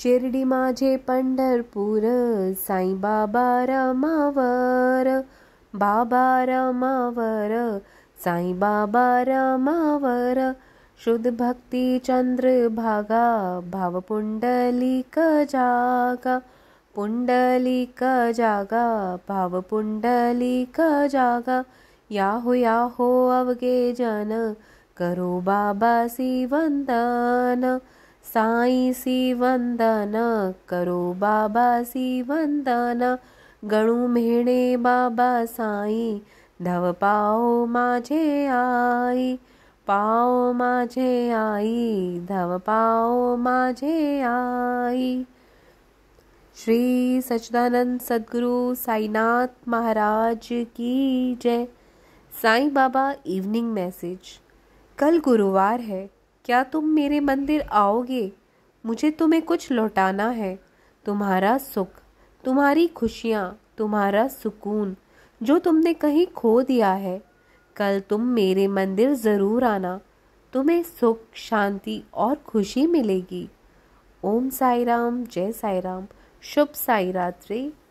शिर्डि माजे पण्ढरपुर साईबाबा रमावर बाबा रमार बाबा रमावर शुद्ध भक्ति चन्द्र भागा भाव पुण्डलिक जागा पुण्डलिक जागा भाव पुण्डलिक जागा याहो याहो अवगे जन करो साई सी वंदना करो बाबा सी वंदना गणू मेणे बाबा साई धव पाओ माझे आई पाओ माझे आई धव पाओ माझे आई श्री सचदानंद सदगुरु साईनाथ महाराज की जय साई बाबा इवनिंग मैसेज कल गुरुवार है क्या तुम मेरे मंदिर आओगे मुझे तुम्हें कुछ लौटाना है तुम्हारा सुख तुम्हारी खुशियाँ तुम्हारा सुकून जो तुमने कहीं खो दिया है कल तुम मेरे मंदिर ज़रूर आना तुम्हें सुख शांति और खुशी मिलेगी ओम साई राम जय साई राम शुभ साई रात्रि